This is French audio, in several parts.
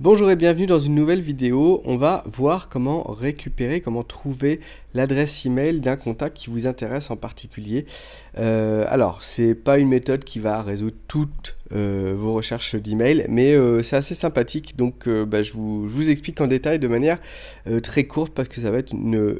Bonjour et bienvenue dans une nouvelle vidéo. On va voir comment récupérer, comment trouver l'adresse email d'un contact qui vous intéresse en particulier. Euh, alors, c'est pas une méthode qui va résoudre toutes euh, vos recherches d'email. Mais euh, c'est assez sympathique, donc euh, bah, je, vous, explique en détail de manière très courte parce que ça va être une,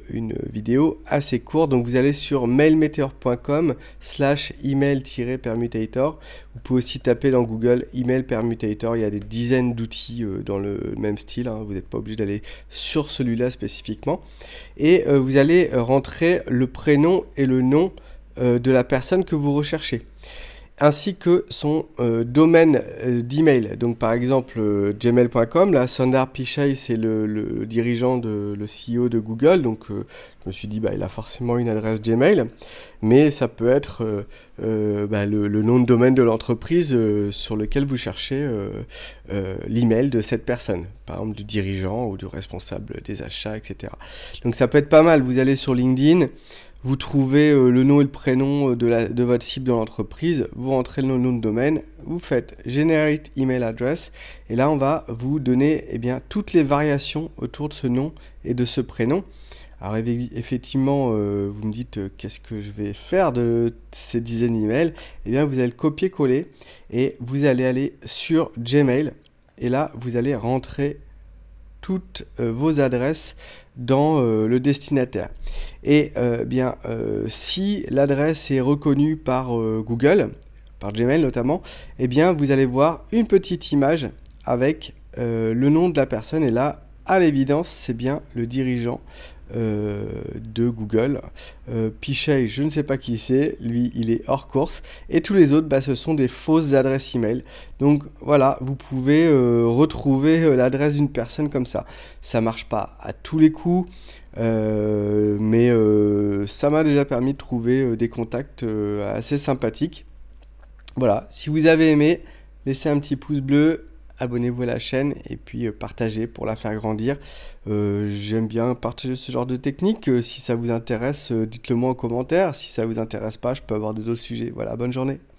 vidéo assez courte. Donc vous allez sur mailmeteor.com slash email-permutator. Vous pouvez aussi taper dans Google email permutator. Il y a des dizaines d'outils dans le même style. Hein. Vous n'êtes pas obligé d'aller sur celui-là spécifiquement. Et vous allez rentrer le prénom et le nom de la personne que vous recherchez ainsi que son euh, domaine euh, d'email. Donc par exemple euh, gmail.com, là Sundar Pichai c'est le, dirigeant, de, le CEO de Google, donc je me suis dit bah, il a forcément une adresse Gmail, mais ça peut être bah, le, le, nom de domaine de l'entreprise sur lequel vous cherchez l'email de cette personne, par exemple du dirigeant ou du responsable des achats, etc. Donc ça peut être pas mal, vous allez sur LinkedIn, vous trouvez euh, le nom et le prénom euh, de, la, de votre cible dans l'entreprise, vous rentrez le nom de domaine, vous faites Generate Email Address, et là on va vous donner eh bien, toutes les variations autour de ce nom et de ce prénom. Alors effectivement, euh, vous me dites qu'est-ce que je vais faire de ces dizaines d'emails Eh bien, vous allez copier-coller et vous allez aller sur Gmail, et là vous allez rentrer toutes euh, vos adresses dans euh, le destinataire. Et euh, bien, si l'adresse est reconnue par Google, par Gmail notamment, et eh bien, vous allez voir une petite image avec le nom de la personne. Et là, à l'évidence, c'est bien le dirigeant euh, de Google. Euh, je ne sais pas qui c'est, lui il est hors course. Et tous les autres, bah, ce sont des fausses adresses email. Donc voilà, vous pouvez euh, retrouver euh, l'adresse d'une personne comme ça. Ça marche pas à tous les coups, mais ça m'a déjà permis de trouver des contacts assez sympathiques. Voilà, si vous avez aimé, laissez un petit pouce bleu abonnez-vous à la chaîne et puis euh, partagez pour la faire grandir. Euh, j'aime bien partager ce genre de technique. Euh, si ça vous intéresse, dites-le moi en commentaire. Si ça vous intéresse pas, je peux avoir d'autres sujets. Voilà, bonne journée.